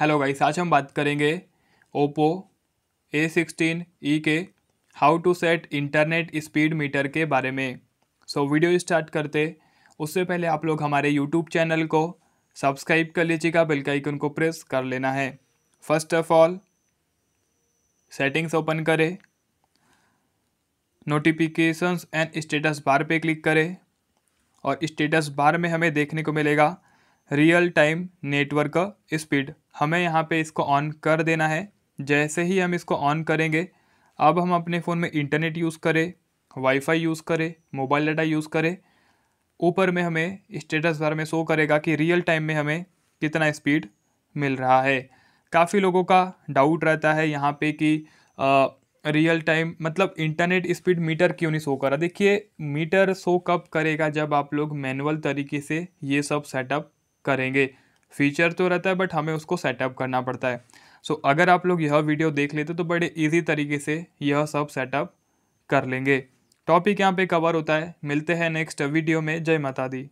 hello guys आज हम बात करेंगे ओप्पो ए सिक्सटीन ई के how to set internet speed meter के बारे में सो so, वीडियो स्टार्ट करते उससे पहले आप लोग हमारे यूट्यूब चैनल को सब्सक्राइब कर लीजिएगा बेल आइकन को प्रेस कर लेना है first of all settings open करें नोटिफिकेशंस एंड स्टेटस बार पे क्लिक करें और स्टेटस बार में हमें देखने को मिलेगा रियल टाइम नेटवर्क स्पीड हमें यहाँ पे इसको ऑन कर देना है जैसे ही हम इसको ऑन करेंगे अब हम अपने फ़ोन में इंटरनेट यूज़ करें वाईफाई यूज़ करें मोबाइल डाटा यूज़ करें ऊपर में हमें स्टेटस बार में शो करेगा कि रियल टाइम में हमें कितना स्पीड मिल रहा है काफ़ी लोगों का डाउट रहता है यहाँ पे कि आ, रियल टाइम मतलब इंटरनेट स्पीड मीटर क्यों नहीं शो कर रहा देखिए मीटर शो कब करेगा जब आप लोग मैनुअल तरीके से ये सब सेटअप करेंगे फीचर तो रहता है बट हमें उसको सेटअप करना पड़ता है सो so, अगर आप लोग यह वीडियो देख लेते तो बड़े ईजी तरीके से यह सब सेटअप कर लेंगे टॉपिक यहाँ पे कवर होता है मिलते हैं नेक्स्ट वीडियो में जय माता दी